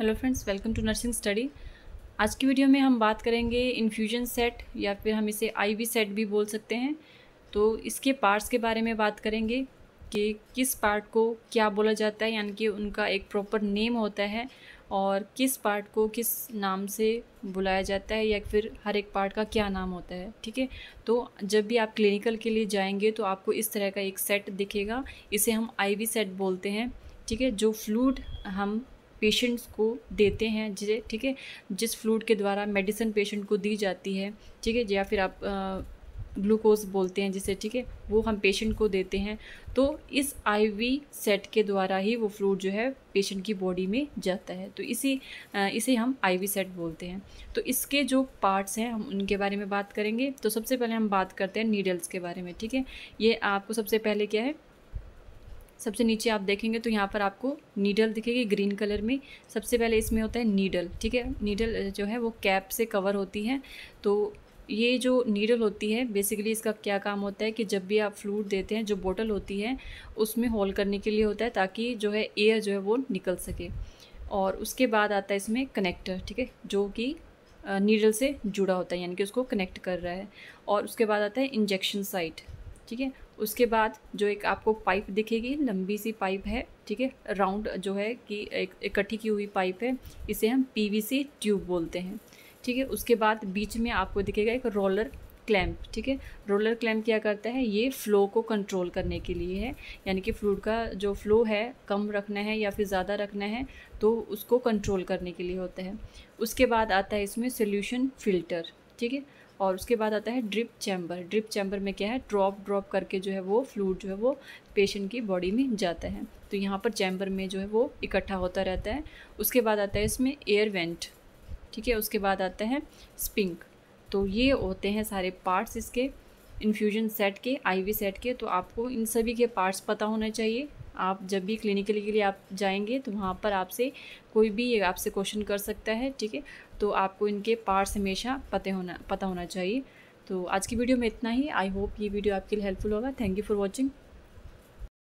hello friends welcome to nursing study आज की video में हम बात करेंगे इन्फ्यूजन सेट या फिर हम इसे आईवी सेट भी बोल सकते हैं तो इसके पार्ट्स के बारे में बात करेंगे कि किस पार्ट को क्या बोला जाता है यानी कि उनका एक प्रॉपर नेम होता है और किस पार्ट को किस नाम से बुलाया जाता है या फिर हर एक पार्ट का क्या नाम होता है ठीक है तो जब भी आप क्लिनिकल के लिए जाएंगे तो आपको इस तरह का एक सेट दिखेगा इसे हम आईवी सेट बोलते हैं ठीक है जो फ्लूड हम पेशेंट्स को देते हैं जिसे ठीक है जिस फ्लूड के द्वारा मेडिसिन पेशेंट को दी जाती है ठीक है या फिर आप ग्लूकोज बोलते हैं जिसे ठीक है वो हम पेशेंट को देते हैं तो इस आईवी सेट के द्वारा ही वो फ्लूड जो है पेशेंट की बॉडी में जाता है तो इसी इसे हम आईवी सेट बोलते हैं तो इसके जो पार्ट्स हैं हम उनके बारे में बात करेंगे तो सबसे पहले हम बात करते हैं नीडल्स के बारे में ठीक है ये आपको सबसे पहले क्या है सबसे नीचे आप देखेंगे तो यहाँ पर आपको नीडल दिखेगी ग्रीन कलर में सबसे पहले इसमें होता है नीडल ठीक है नीडल जो है वो कैप से कवर होती है तो ये जो नीडल होती है बेसिकली इसका क्या काम होता है कि जब भी आप फ्लूड देते हैं जो बोतल होती है उसमें होल करने के लिए होता है ताकि जो है एयर जो है वो निकल सके और उसके बाद आता है इसमें कनेक्टर ठीक है जो कि नीडल से जुड़ा होता है यानी कि उसको कनेक्ट कर रहा है और उसके बाद आता है इंजेक्शन साइट ठीक है उसके बाद जो एक आपको पाइप दिखेगी लंबी सी पाइप है ठीक है राउंड जो है कि एक इकट्ठी की हुई पाइप है इसे हम पीवीसी ट्यूब बोलते हैं ठीक है उसके बाद बीच में आपको दिखेगा एक रोलर क्लैम्प ठीक है रोलर क्लैम्प क्या करता है ये फ़्लो को कंट्रोल करने के लिए है यानी कि फ्लूड का जो फ़्लो है कम रखना है या फिर ज़्यादा रखना है तो उसको कंट्रोल करने के लिए होता है उसके बाद आता है इसमें सोल्यूशन फ़िल्टर ठीक है और उसके बाद आता है ड्रिप चैम्बर ड्रिप चैम्बर में क्या है ड्रॉप ड्रॉप करके जो है वो फ्लूड जो है वो पेशेंट की बॉडी में जाता है तो यहाँ पर चैम्बर में जो है वो इकट्ठा होता रहता है उसके बाद आता है इसमें एयर वेंट ठीक है उसके बाद आता है स्पिंक तो ये होते हैं सारे पार्ट्स इसके इन्फ्यूजन सेट के आईवी सेट के तो आपको इन सभी के पार्ट्स पता होना चाहिए आप जब भी क्लिनिकली के लिए आप जाएंगे तो वहाँ पर आपसे कोई भी आपसे क्वेश्चन कर सकता है ठीक है तो आपको इनके पार्ट्स हमेशा पते होना पता होना चाहिए तो आज की वीडियो में इतना ही आई होप ये वीडियो आपके लिए हेल्पफुल होगा थैंक यू फॉर वॉचिंग